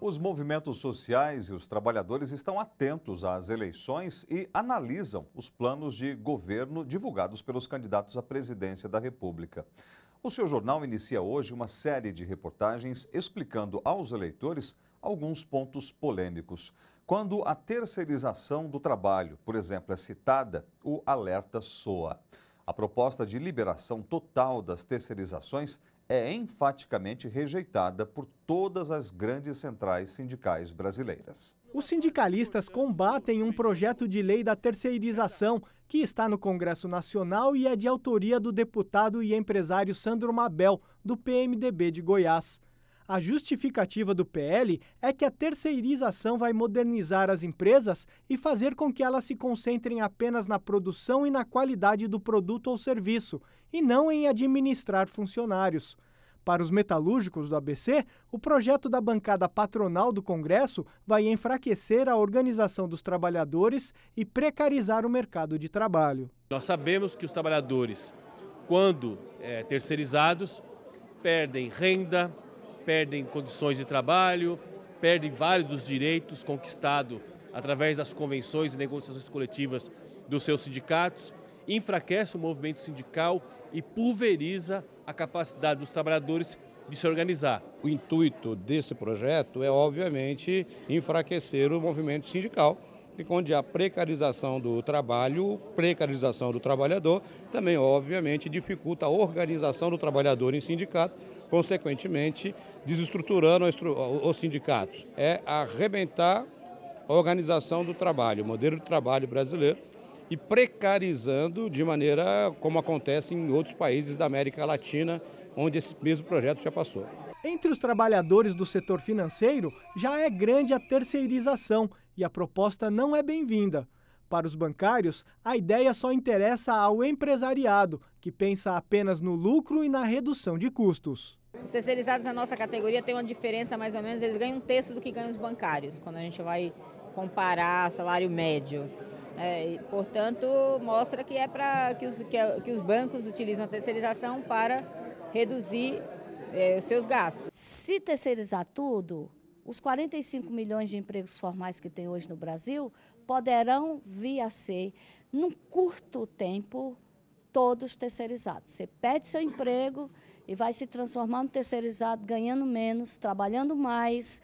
Os movimentos sociais e os trabalhadores estão atentos às eleições e analisam os planos de governo divulgados pelos candidatos à presidência da República. O seu jornal inicia hoje uma série de reportagens explicando aos eleitores alguns pontos polêmicos. Quando a terceirização do trabalho, por exemplo, é citada, o alerta soa. A proposta de liberação total das terceirizações é enfaticamente rejeitada por todas as grandes centrais sindicais brasileiras. Os sindicalistas combatem um projeto de lei da terceirização que está no Congresso Nacional e é de autoria do deputado e empresário Sandro Mabel, do PMDB de Goiás. A justificativa do PL é que a terceirização vai modernizar as empresas e fazer com que elas se concentrem apenas na produção e na qualidade do produto ou serviço, e não em administrar funcionários. Para os metalúrgicos do ABC, o projeto da bancada patronal do Congresso vai enfraquecer a organização dos trabalhadores e precarizar o mercado de trabalho. Nós sabemos que os trabalhadores, quando é, terceirizados, perdem renda, perdem condições de trabalho, perdem vários dos direitos conquistados através das convenções e negociações coletivas dos seus sindicatos, enfraquece o movimento sindical e pulveriza a capacidade dos trabalhadores de se organizar. O intuito desse projeto é, obviamente, enfraquecer o movimento sindical onde há precarização do trabalho, precarização do trabalhador, também, obviamente, dificulta a organização do trabalhador em sindicato, consequentemente, desestruturando os sindicatos. É arrebentar a organização do trabalho, o modelo de trabalho brasileiro, e precarizando de maneira como acontece em outros países da América Latina, onde esse mesmo projeto já passou. Entre os trabalhadores do setor financeiro, já é grande a terceirização e a proposta não é bem-vinda. Para os bancários, a ideia só interessa ao empresariado, que pensa apenas no lucro e na redução de custos. Os terceirizados na nossa categoria têm uma diferença mais ou menos, eles ganham um terço do que ganham os bancários, quando a gente vai comparar salário médio. É, e, portanto, mostra que é para que os, que, é, que os bancos utilizam a terceirização para reduzir é, os seus gastos. Se terceirizar tudo, os 45 milhões de empregos formais que tem hoje no Brasil poderão vir a ser, num curto tempo, todos terceirizados. Você perde seu emprego e vai se transformando terceirizado, ganhando menos, trabalhando mais,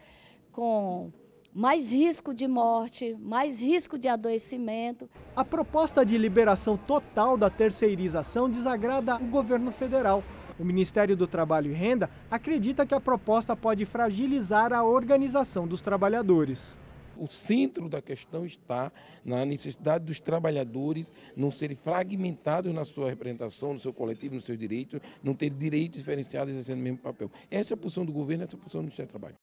com mais risco de morte, mais risco de adoecimento. A proposta de liberação total da terceirização desagrada o governo federal. O Ministério do Trabalho e Renda acredita que a proposta pode fragilizar a organização dos trabalhadores. O centro da questão está na necessidade dos trabalhadores não serem fragmentados na sua representação, no seu coletivo, nos seus direitos, não ter direitos diferenciados exercendo o mesmo papel. Essa é a posição do governo, essa é a posição do Ministério do Trabalho.